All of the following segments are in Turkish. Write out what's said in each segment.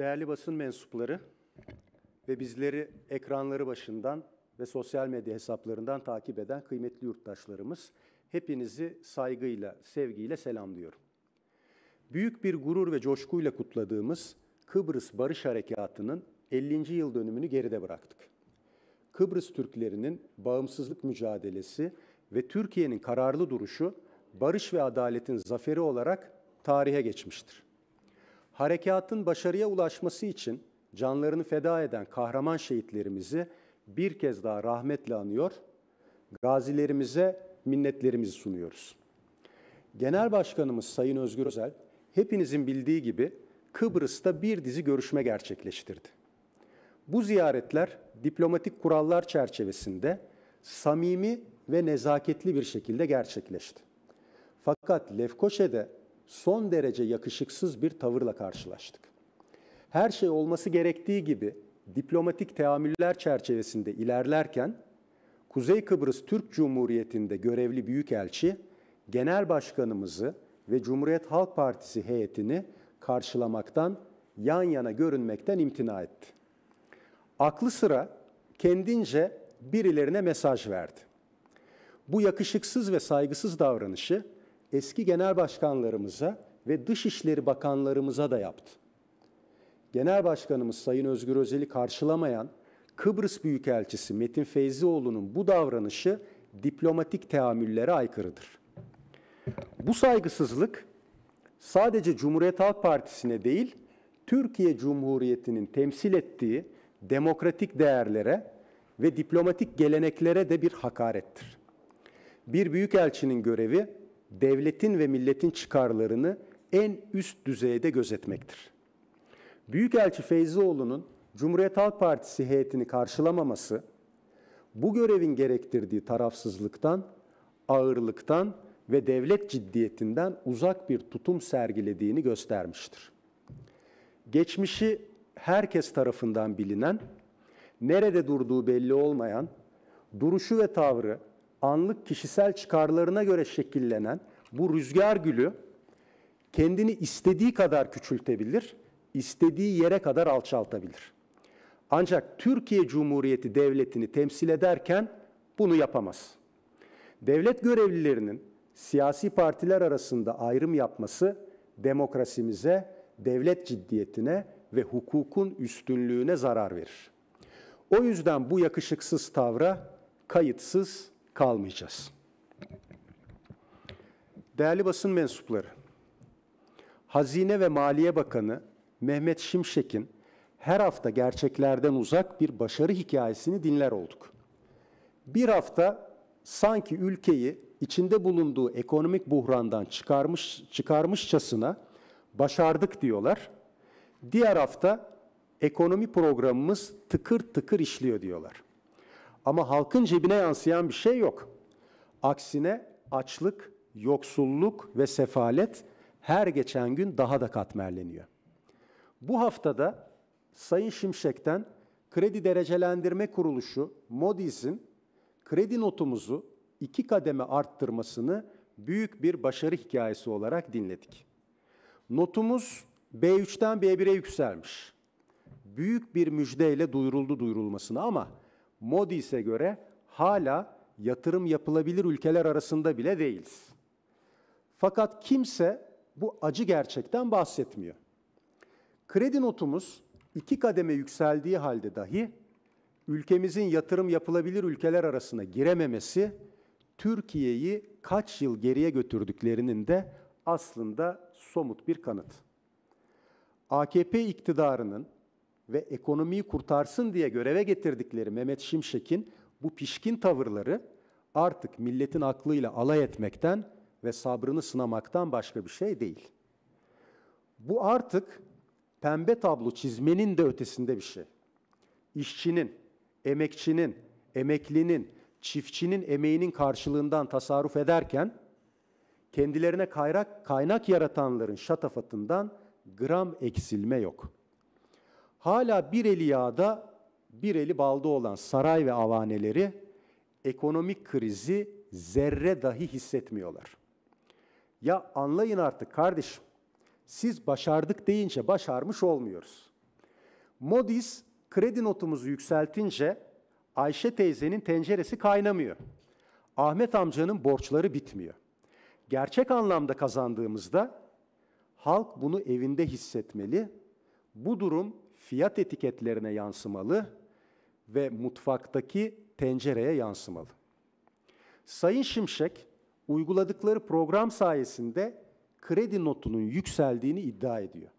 değerli basın mensupları ve bizleri ekranları başından ve sosyal medya hesaplarından takip eden kıymetli yurttaşlarımız, hepinizi saygıyla, sevgiyle selamlıyorum. Büyük bir gurur ve coşkuyla kutladığımız Kıbrıs Barış Harekatı'nın 50. yıl dönümünü geride bıraktık. Kıbrıs Türklerinin bağımsızlık mücadelesi ve Türkiye'nin kararlı duruşu barış ve adaletin zaferi olarak tarihe geçmiştir. Harekatın başarıya ulaşması için canlarını feda eden kahraman şehitlerimizi bir kez daha rahmetle anıyor, gazilerimize minnetlerimizi sunuyoruz. Genel Başkanımız Sayın Özgür Özel, hepinizin bildiği gibi Kıbrıs'ta bir dizi görüşme gerçekleştirdi. Bu ziyaretler diplomatik kurallar çerçevesinde samimi ve nezaketli bir şekilde gerçekleşti. Fakat Lefkoşe'de son derece yakışıksız bir tavırla karşılaştık. Her şey olması gerektiği gibi diplomatik teamüller çerçevesinde ilerlerken Kuzey Kıbrıs Türk Cumhuriyeti'nde görevli büyükelçi genel başkanımızı ve Cumhuriyet Halk Partisi heyetini karşılamaktan yan yana görünmekten imtina etti. Aklı sıra kendince birilerine mesaj verdi. Bu yakışıksız ve saygısız davranışı eski genel başkanlarımıza ve dışişleri bakanlarımıza da yaptı. Genel Başkanımız Sayın Özgür Özel'i karşılamayan Kıbrıs Büyükelçisi Metin Feyzioğlu'nun bu davranışı diplomatik teamüllere aykırıdır. Bu saygısızlık sadece Cumhuriyet Halk Partisi'ne değil, Türkiye Cumhuriyeti'nin temsil ettiği demokratik değerlere ve diplomatik geleneklere de bir hakarettir. Bir büyükelçinin görevi devletin ve milletin çıkarlarını en üst düzeyde gözetmektir. Büyükelçi Feyzioğlu'nun Cumhuriyet Halk Partisi heyetini karşılamaması bu görevin gerektirdiği tarafsızlıktan, ağırlıktan ve devlet ciddiyetinden uzak bir tutum sergilediğini göstermiştir. Geçmişi herkes tarafından bilinen, nerede durduğu belli olmayan, duruşu ve tavrı anlık kişisel çıkarlarına göre şekillenen bu rüzgar gülü kendini istediği kadar küçültebilir, istediği yere kadar alçaltabilir. Ancak Türkiye Cumhuriyeti Devleti'ni temsil ederken bunu yapamaz. Devlet görevlilerinin siyasi partiler arasında ayrım yapması demokrasimize, devlet ciddiyetine ve hukukun üstünlüğüne zarar verir. O yüzden bu yakışıksız tavra kayıtsız kalmayacağız. Değerli basın mensupları, Hazine ve Maliye Bakanı Mehmet Şimşek'in her hafta gerçeklerden uzak bir başarı hikayesini dinler olduk. Bir hafta sanki ülkeyi içinde bulunduğu ekonomik buhrandan çıkarmış çıkarmışçasına başardık diyorlar. Diğer hafta ekonomi programımız tıkır tıkır işliyor diyorlar. Ama halkın cebine yansıyan bir şey yok. Aksine açlık, yoksulluk ve sefalet her geçen gün daha da katmerleniyor. Bu haftada Sayın Şimşek'ten Kredi Derecelendirme Kuruluşu Moody's'in kredi notumuzu iki kademe arttırmasını büyük bir başarı hikayesi olarak dinledik. Notumuz B3'ten B1'e yükselmiş. Büyük bir müjdeyle duyuruldu duyurulmasına ama Modis'e göre hala yatırım yapılabilir ülkeler arasında bile değiliz. Fakat kimse bu acı gerçekten bahsetmiyor. Kredi notumuz iki kademe yükseldiği halde dahi ülkemizin yatırım yapılabilir ülkeler arasına girememesi Türkiye'yi kaç yıl geriye götürdüklerinin de aslında somut bir kanıt. AKP iktidarının ve ekonomiyi kurtarsın diye göreve getirdikleri Mehmet Şimşek'in bu pişkin tavırları artık milletin aklıyla alay etmekten ve sabrını sınamaktan başka bir şey değil. Bu artık pembe tablo çizmenin de ötesinde bir şey. İşçinin, emekçinin, emeklinin, çiftçinin emeğinin karşılığından tasarruf ederken kendilerine kaynak, kaynak yaratanların şatafatından gram eksilme yok.'' hala bir eli yağda, bir eli balda olan saray ve avaneleri ekonomik krizi zerre dahi hissetmiyorlar. Ya anlayın artık kardeşim, siz başardık deyince başarmış olmuyoruz. Modis kredi notumuzu yükseltince Ayşe teyzenin tenceresi kaynamıyor. Ahmet amcanın borçları bitmiyor. Gerçek anlamda kazandığımızda halk bunu evinde hissetmeli. Bu durum fiyat etiketlerine yansımalı ve mutfaktaki tencereye yansımalı. Sayın Şimşek uyguladıkları program sayesinde kredi notunun yükseldiğini iddia ediyor.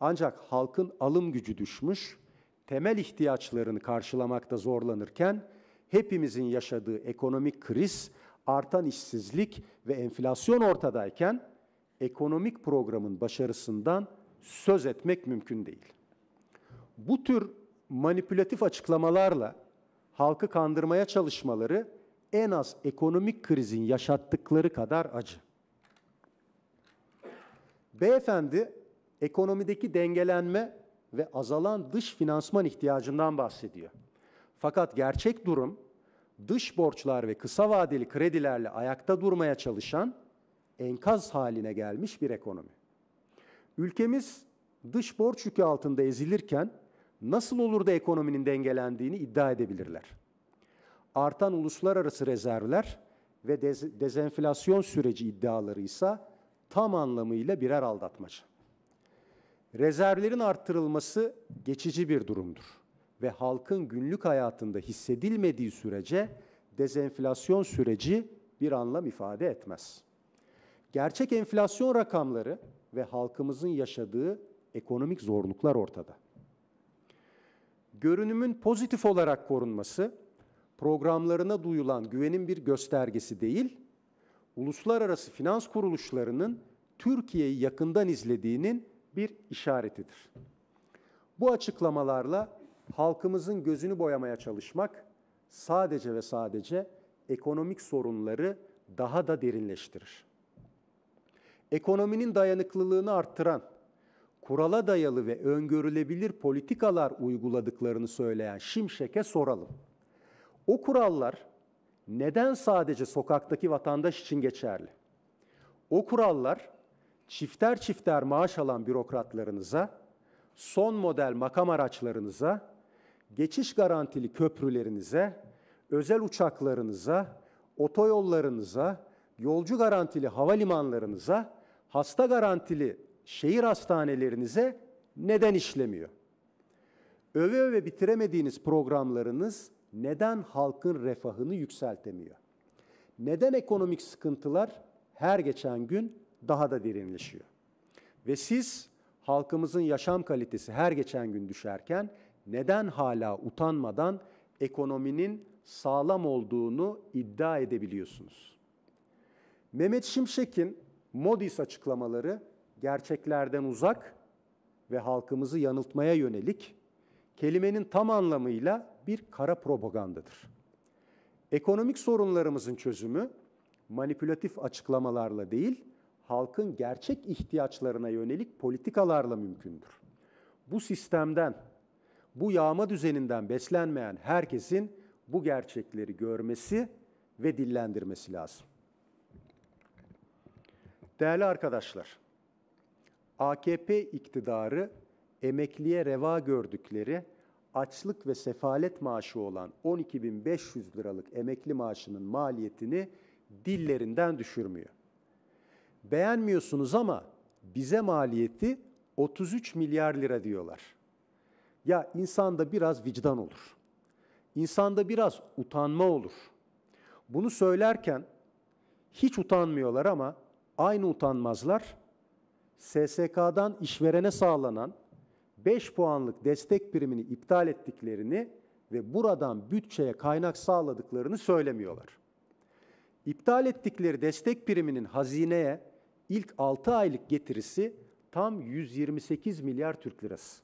Ancak halkın alım gücü düşmüş, temel ihtiyaçlarını karşılamakta zorlanırken hepimizin yaşadığı ekonomik kriz, artan işsizlik ve enflasyon ortadayken ekonomik programın başarısından söz etmek mümkün değil bu tür manipülatif açıklamalarla halkı kandırmaya çalışmaları en az ekonomik krizin yaşattıkları kadar acı. Beyefendi ekonomideki dengelenme ve azalan dış finansman ihtiyacından bahsediyor. Fakat gerçek durum dış borçlar ve kısa vadeli kredilerle ayakta durmaya çalışan enkaz haline gelmiş bir ekonomi. Ülkemiz dış borç yükü altında ezilirken nasıl olur da ekonominin dengelendiğini iddia edebilirler. Artan uluslararası rezervler ve dez dezenflasyon süreci iddiaları ise tam anlamıyla birer aldatmaca. Rezervlerin arttırılması geçici bir durumdur ve halkın günlük hayatında hissedilmediği sürece dezenflasyon süreci bir anlam ifade etmez. Gerçek enflasyon rakamları ve halkımızın yaşadığı ekonomik zorluklar ortada görünümün pozitif olarak korunması, programlarına duyulan güvenin bir göstergesi değil, uluslararası finans kuruluşlarının Türkiye'yi yakından izlediğinin bir işaretidir. Bu açıklamalarla halkımızın gözünü boyamaya çalışmak sadece ve sadece ekonomik sorunları daha da derinleştirir. Ekonominin dayanıklılığını arttıran kurala dayalı ve öngörülebilir politikalar uyguladıklarını söyleyen Şimşek'e soralım. O kurallar neden sadece sokaktaki vatandaş için geçerli? O kurallar çifter çifter maaş alan bürokratlarınıza, son model makam araçlarınıza, geçiş garantili köprülerinize, özel uçaklarınıza, otoyollarınıza, yolcu garantili havalimanlarınıza, hasta garantili şehir hastanelerinize neden işlemiyor? Öve öve bitiremediğiniz programlarınız neden halkın refahını yükseltemiyor? Neden ekonomik sıkıntılar her geçen gün daha da derinleşiyor? Ve siz halkımızın yaşam kalitesi her geçen gün düşerken neden hala utanmadan ekonominin sağlam olduğunu iddia edebiliyorsunuz? Mehmet Şimşek'in Modis açıklamaları gerçeklerden uzak ve halkımızı yanıltmaya yönelik kelimenin tam anlamıyla bir kara propagandadır. Ekonomik sorunlarımızın çözümü manipülatif açıklamalarla değil, halkın gerçek ihtiyaçlarına yönelik politikalarla mümkündür. Bu sistemden, bu yağma düzeninden beslenmeyen herkesin bu gerçekleri görmesi ve dillendirmesi lazım. Değerli arkadaşlar, AKP iktidarı emekliye reva gördükleri açlık ve sefalet maaşı olan 12.500 liralık emekli maaşının maliyetini dillerinden düşürmüyor. Beğenmiyorsunuz ama bize maliyeti 33 milyar lira diyorlar. Ya insanda biraz vicdan olur. İnsanda biraz utanma olur. Bunu söylerken hiç utanmıyorlar ama aynı utanmazlar SSK'dan işverene sağlanan 5 puanlık destek primini iptal ettiklerini ve buradan bütçeye kaynak sağladıklarını söylemiyorlar. İptal ettikleri destek priminin hazineye ilk 6 aylık getirisi tam 128 milyar Türk lirası.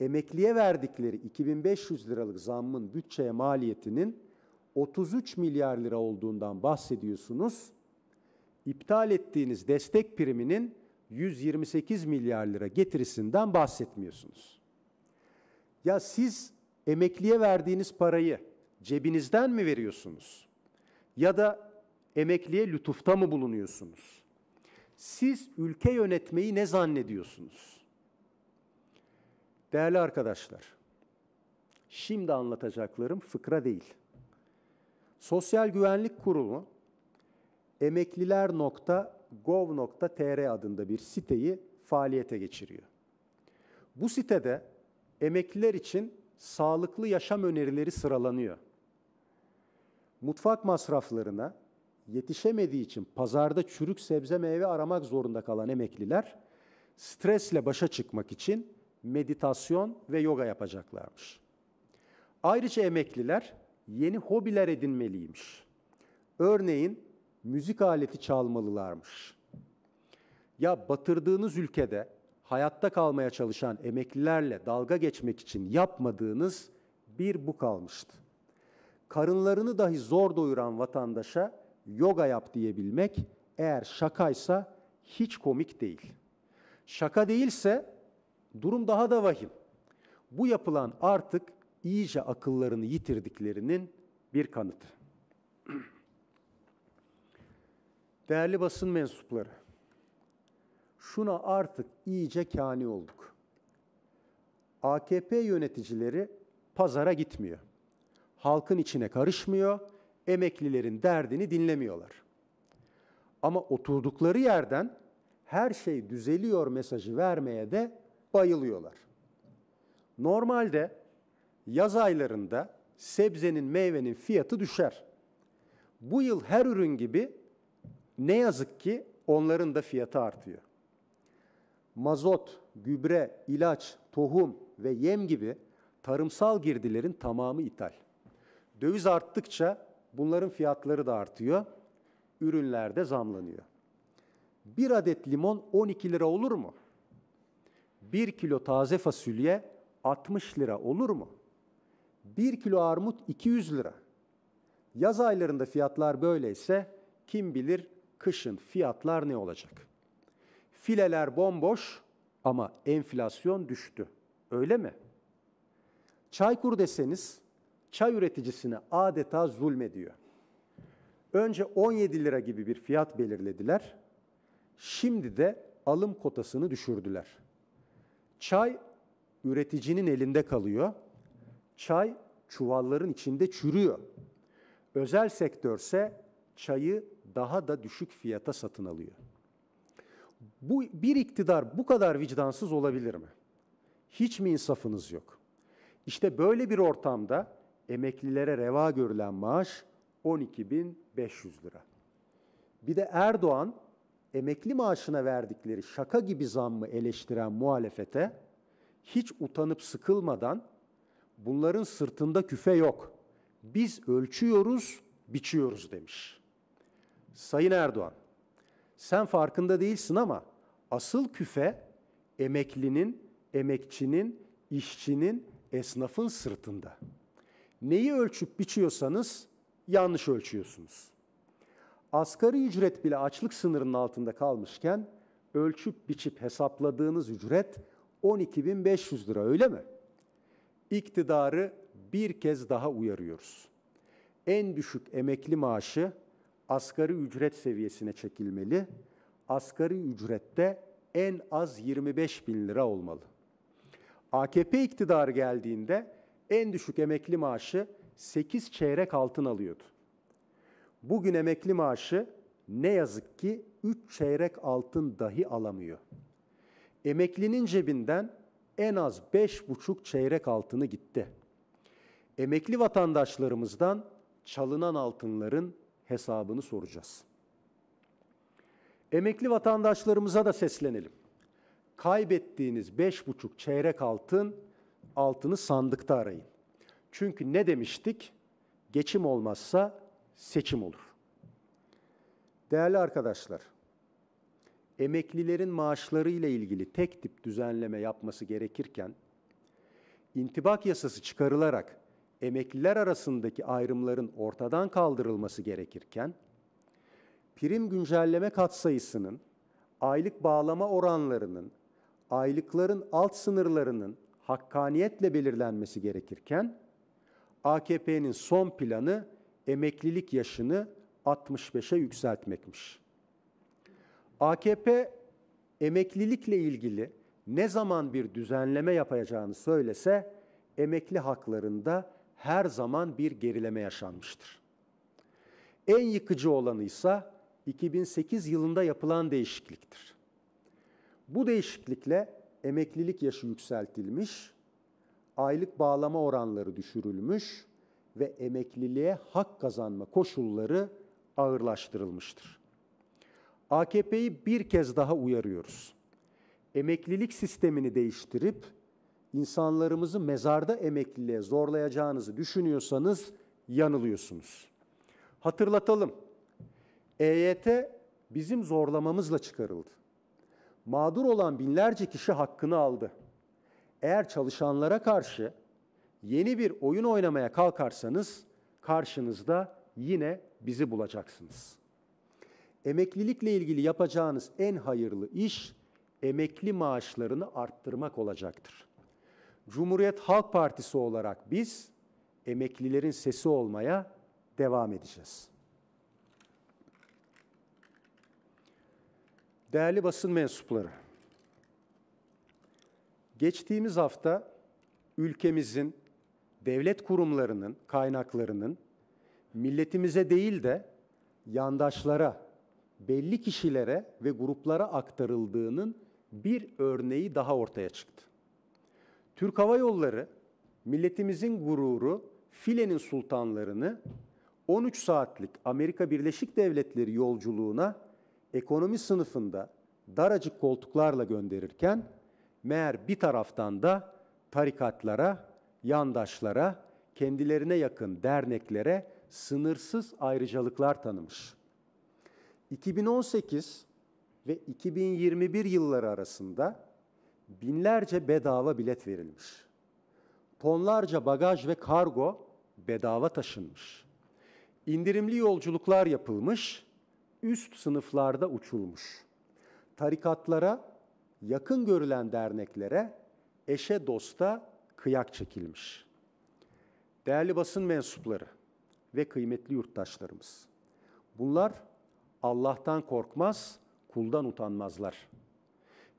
Emekliye verdikleri 2500 liralık zammın bütçeye maliyetinin 33 milyar lira olduğundan bahsediyorsunuz. İptal ettiğiniz destek priminin 128 milyar lira getirisinden bahsetmiyorsunuz. Ya siz emekliye verdiğiniz parayı cebinizden mi veriyorsunuz? Ya da emekliye lütufta mı bulunuyorsunuz? Siz ülke yönetmeyi ne zannediyorsunuz? Değerli arkadaşlar, şimdi anlatacaklarım fıkra değil. Sosyal Güvenlik Kurulu emekliler nokta gov.tr adında bir siteyi faaliyete geçiriyor. Bu sitede emekliler için sağlıklı yaşam önerileri sıralanıyor. Mutfak masraflarına yetişemediği için pazarda çürük sebze meyve aramak zorunda kalan emekliler stresle başa çıkmak için meditasyon ve yoga yapacaklarmış. Ayrıca emekliler yeni hobiler edinmeliymiş. Örneğin müzik aleti çalmalılarmış. Ya batırdığınız ülkede hayatta kalmaya çalışan emeklilerle dalga geçmek için yapmadığınız bir bu kalmıştı. Karınlarını dahi zor doyuran vatandaşa yoga yap diyebilmek eğer şakaysa hiç komik değil. Şaka değilse durum daha da vahim. Bu yapılan artık iyice akıllarını yitirdiklerinin bir kanıtı. Değerli basın mensupları, şuna artık iyice kani olduk. AKP yöneticileri pazara gitmiyor. Halkın içine karışmıyor, emeklilerin derdini dinlemiyorlar. Ama oturdukları yerden her şey düzeliyor mesajı vermeye de bayılıyorlar. Normalde yaz aylarında sebzenin, meyvenin fiyatı düşer. Bu yıl her ürün gibi ne yazık ki onların da fiyatı artıyor. Mazot, gübre, ilaç, tohum ve yem gibi tarımsal girdilerin tamamı ithal. Döviz arttıkça bunların fiyatları da artıyor, ürünler de zamlanıyor. Bir adet limon 12 lira olur mu? Bir kilo taze fasulye 60 lira olur mu? Bir kilo armut 200 lira. Yaz aylarında fiyatlar böyleyse kim bilir kışın fiyatlar ne olacak? Fileler bomboş ama enflasyon düştü. Öyle mi? Çaykur deseniz çay üreticisine adeta zulme diyor. Önce 17 lira gibi bir fiyat belirlediler. Şimdi de alım kotasını düşürdüler. Çay üreticinin elinde kalıyor. Çay çuvalların içinde çürüyor. Özel sektörse çayı daha da düşük fiyata satın alıyor. Bu bir iktidar bu kadar vicdansız olabilir mi? Hiç mi insafınız yok? İşte böyle bir ortamda emeklilere reva görülen maaş 12.500 lira. Bir de Erdoğan emekli maaşına verdikleri şaka gibi zammı eleştiren muhalefete hiç utanıp sıkılmadan bunların sırtında küfe yok. Biz ölçüyoruz, biçiyoruz demiş. Sayın Erdoğan, sen farkında değilsin ama asıl küfe emeklinin, emekçinin, işçinin, esnafın sırtında. Neyi ölçüp biçiyorsanız yanlış ölçüyorsunuz. Asgari ücret bile açlık sınırının altında kalmışken ölçüp biçip hesapladığınız ücret 12.500 lira öyle mi? İktidarı bir kez daha uyarıyoruz. En düşük emekli maaşı asgari ücret seviyesine çekilmeli. Asgari ücrette en az 25 bin lira olmalı. AKP iktidar geldiğinde en düşük emekli maaşı 8 çeyrek altın alıyordu. Bugün emekli maaşı ne yazık ki 3 çeyrek altın dahi alamıyor. Emeklinin cebinden en az 5,5 çeyrek altını gitti. Emekli vatandaşlarımızdan çalınan altınların hesabını soracağız. Emekli vatandaşlarımıza da seslenelim. Kaybettiğiniz beş buçuk çeyrek altın altını sandıkta arayın. Çünkü ne demiştik? Geçim olmazsa seçim olur. Değerli arkadaşlar, emeklilerin maaşları ile ilgili tek tip düzenleme yapması gerekirken intibak yasası çıkarılarak emekliler arasındaki ayrımların ortadan kaldırılması gerekirken, prim güncelleme katsayısının, aylık bağlama oranlarının, aylıkların alt sınırlarının hakkaniyetle belirlenmesi gerekirken, AKP'nin son planı emeklilik yaşını 65'e yükseltmekmiş. AKP emeklilikle ilgili ne zaman bir düzenleme yapacağını söylese emekli haklarında her zaman bir gerileme yaşanmıştır. En yıkıcı olanı ise 2008 yılında yapılan değişikliktir. Bu değişiklikle emeklilik yaşı yükseltilmiş, aylık bağlama oranları düşürülmüş ve emekliliğe hak kazanma koşulları ağırlaştırılmıştır. AKP'yi bir kez daha uyarıyoruz. Emeklilik sistemini değiştirip insanlarımızı mezarda emekliliğe zorlayacağınızı düşünüyorsanız yanılıyorsunuz. Hatırlatalım. EYT bizim zorlamamızla çıkarıldı. Mağdur olan binlerce kişi hakkını aldı. Eğer çalışanlara karşı yeni bir oyun oynamaya kalkarsanız karşınızda yine bizi bulacaksınız. Emeklilikle ilgili yapacağınız en hayırlı iş emekli maaşlarını arttırmak olacaktır. Cumhuriyet Halk Partisi olarak biz emeklilerin sesi olmaya devam edeceğiz. Değerli basın mensupları, geçtiğimiz hafta ülkemizin devlet kurumlarının kaynaklarının milletimize değil de yandaşlara, belli kişilere ve gruplara aktarıldığının bir örneği daha ortaya çıktı. Türk Hava Yolları milletimizin gururu filenin sultanlarını 13 saatlik Amerika Birleşik Devletleri yolculuğuna ekonomi sınıfında daracık koltuklarla gönderirken meğer bir taraftan da tarikatlara, yandaşlara, kendilerine yakın derneklere sınırsız ayrıcalıklar tanımış. 2018 ve 2021 yılları arasında binlerce bedava bilet verilmiş. Tonlarca bagaj ve kargo bedava taşınmış. İndirimli yolculuklar yapılmış, üst sınıflarda uçulmuş. Tarikatlara, yakın görülen derneklere, eşe dosta kıyak çekilmiş. Değerli basın mensupları ve kıymetli yurttaşlarımız. Bunlar Allah'tan korkmaz, kuldan utanmazlar.''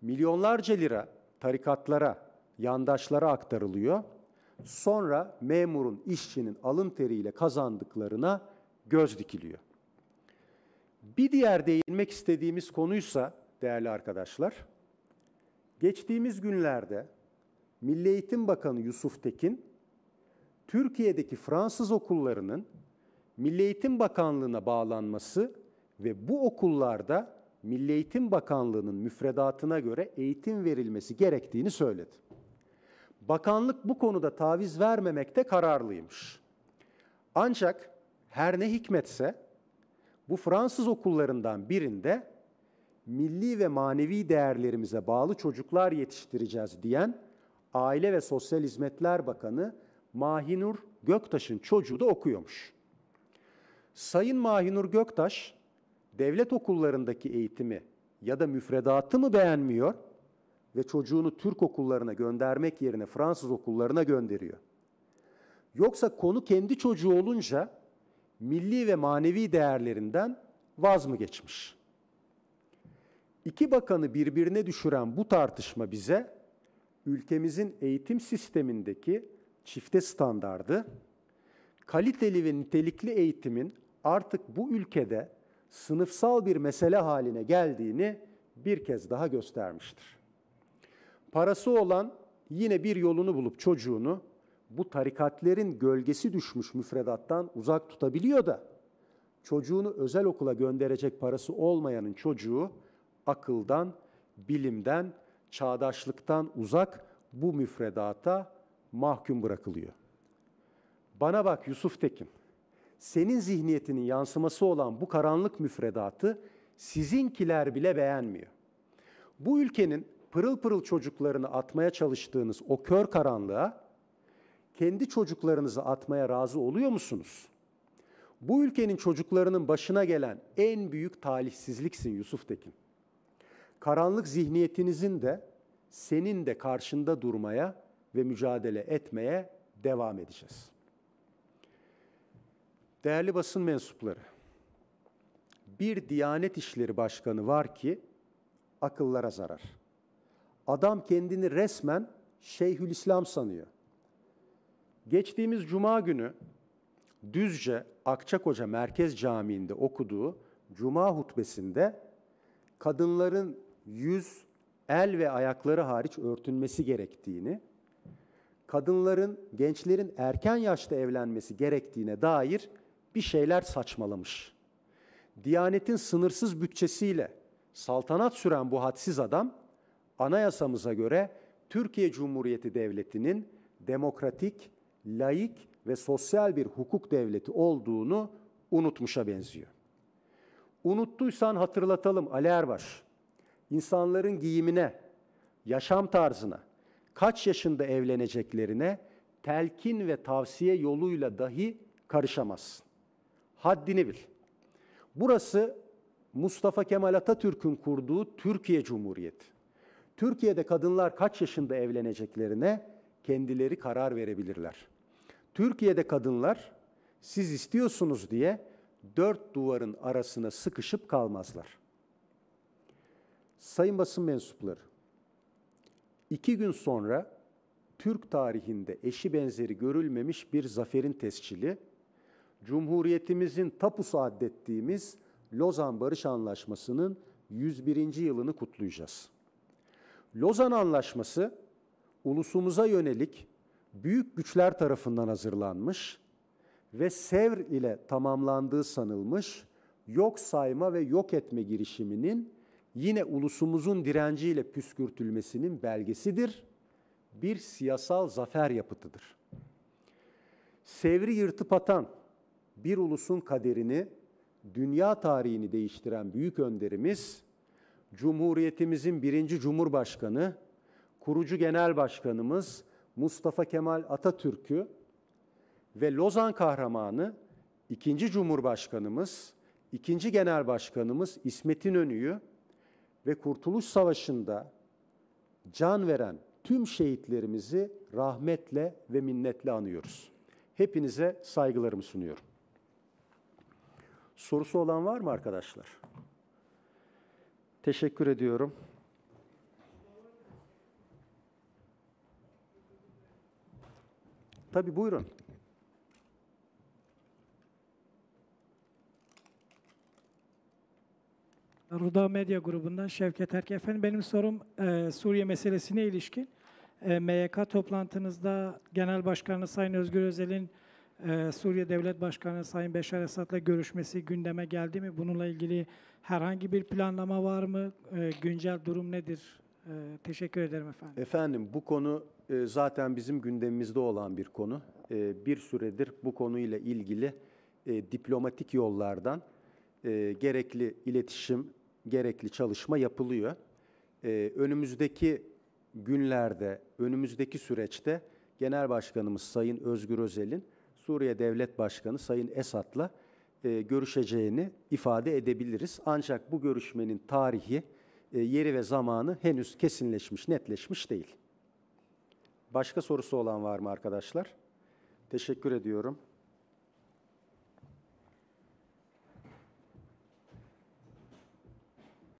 Milyonlarca lira tarikatlara, yandaşlara aktarılıyor. Sonra memurun, işçinin alın teriyle kazandıklarına göz dikiliyor. Bir diğer değinmek istediğimiz konuysa değerli arkadaşlar, geçtiğimiz günlerde Milli Eğitim Bakanı Yusuf Tekin, Türkiye'deki Fransız okullarının Milli Eğitim Bakanlığı'na bağlanması ve bu okullarda Milli Eğitim Bakanlığı'nın müfredatına göre eğitim verilmesi gerektiğini söyledi. Bakanlık bu konuda taviz vermemekte kararlıymış. Ancak her ne hikmetse bu Fransız okullarından birinde milli ve manevi değerlerimize bağlı çocuklar yetiştireceğiz diyen Aile ve Sosyal Hizmetler Bakanı Mahinur Göktaş'ın çocuğu da okuyormuş. Sayın Mahinur Göktaş devlet okullarındaki eğitimi ya da müfredatı mı beğenmiyor ve çocuğunu Türk okullarına göndermek yerine Fransız okullarına gönderiyor? Yoksa konu kendi çocuğu olunca milli ve manevi değerlerinden vaz mı geçmiş? İki bakanı birbirine düşüren bu tartışma bize ülkemizin eğitim sistemindeki çifte standardı, kaliteli ve nitelikli eğitimin artık bu ülkede sınıfsal bir mesele haline geldiğini bir kez daha göstermiştir. Parası olan yine bir yolunu bulup çocuğunu bu tarikatlerin gölgesi düşmüş müfredattan uzak tutabiliyor da çocuğunu özel okula gönderecek parası olmayanın çocuğu akıldan, bilimden, çağdaşlıktan uzak bu müfredata mahkum bırakılıyor. Bana bak Yusuf Tekin senin zihniyetinin yansıması olan bu karanlık müfredatı sizinkiler bile beğenmiyor. Bu ülkenin pırıl pırıl çocuklarını atmaya çalıştığınız o kör karanlığa kendi çocuklarınızı atmaya razı oluyor musunuz? Bu ülkenin çocuklarının başına gelen en büyük talihsizliksin Yusuf Tekin. Karanlık zihniyetinizin de senin de karşında durmaya ve mücadele etmeye devam edeceğiz. Değerli basın mensupları, bir Diyanet İşleri Başkanı var ki akıllara zarar. Adam kendini resmen Şeyhülislam sanıyor. Geçtiğimiz cuma günü Düzce Akçakoca Merkez Camii'nde okuduğu cuma hutbesinde kadınların yüz, el ve ayakları hariç örtünmesi gerektiğini, kadınların, gençlerin erken yaşta evlenmesi gerektiğine dair bir şeyler saçmalamış. Diyanetin sınırsız bütçesiyle saltanat süren bu hadsiz adam anayasamıza göre Türkiye Cumhuriyeti Devleti'nin demokratik, laik ve sosyal bir hukuk devleti olduğunu unutmuşa benziyor. Unuttuysan hatırlatalım Ali Erbaş. İnsanların giyimine, yaşam tarzına, kaç yaşında evleneceklerine telkin ve tavsiye yoluyla dahi karışamazsın haddini bil. Burası Mustafa Kemal Atatürk'ün kurduğu Türkiye Cumhuriyeti. Türkiye'de kadınlar kaç yaşında evleneceklerine kendileri karar verebilirler. Türkiye'de kadınlar siz istiyorsunuz diye dört duvarın arasına sıkışıp kalmazlar. Sayın basın mensupları, iki gün sonra Türk tarihinde eşi benzeri görülmemiş bir zaferin tescili Cumhuriyetimizin tapusu adettiğimiz Lozan Barış Anlaşması'nın 101. yılını kutlayacağız. Lozan Anlaşması ulusumuza yönelik büyük güçler tarafından hazırlanmış ve Sevr ile tamamlandığı sanılmış yok sayma ve yok etme girişiminin yine ulusumuzun direnciyle püskürtülmesinin belgesidir. Bir siyasal zafer yapıtıdır. Sevri yırtıp atan, bir ulusun kaderini, dünya tarihini değiştiren büyük önderimiz, Cumhuriyetimizin birinci Cumhurbaşkanı, kurucu genel başkanımız Mustafa Kemal Atatürk'ü ve Lozan kahramanı ikinci Cumhurbaşkanımız, ikinci genel başkanımız İsmet İnönü'yü ve Kurtuluş Savaşı'nda can veren tüm şehitlerimizi rahmetle ve minnetle anıyoruz. Hepinize saygılarımı sunuyorum. Sorusu olan var mı arkadaşlar? Teşekkür ediyorum. Tabi buyurun. Ruda Medya Grubu'ndan Şevket Erke. Efendim benim sorum e, Suriye meselesine ilişkin. E, MYK toplantınızda Genel Başkanı Sayın Özgür Özel'in ee, Suriye Devlet Başkanı Sayın Beşar Esad'la görüşmesi gündeme geldi mi? Bununla ilgili herhangi bir planlama var mı? Ee, güncel durum nedir? Ee, teşekkür ederim efendim. Efendim bu konu e, zaten bizim gündemimizde olan bir konu. E, bir süredir bu konuyla ilgili e, diplomatik yollardan gerekli iletişim, gerekli çalışma yapılıyor. önümüzdeki günlerde, önümüzdeki süreçte Genel Başkanımız Sayın Özgür Özel'in Suriye Devlet Başkanı Sayın Esad'la e, görüşeceğini ifade edebiliriz. Ancak bu görüşmenin tarihi, e, yeri ve zamanı henüz kesinleşmiş, netleşmiş değil. Başka sorusu olan var mı arkadaşlar? Teşekkür ediyorum.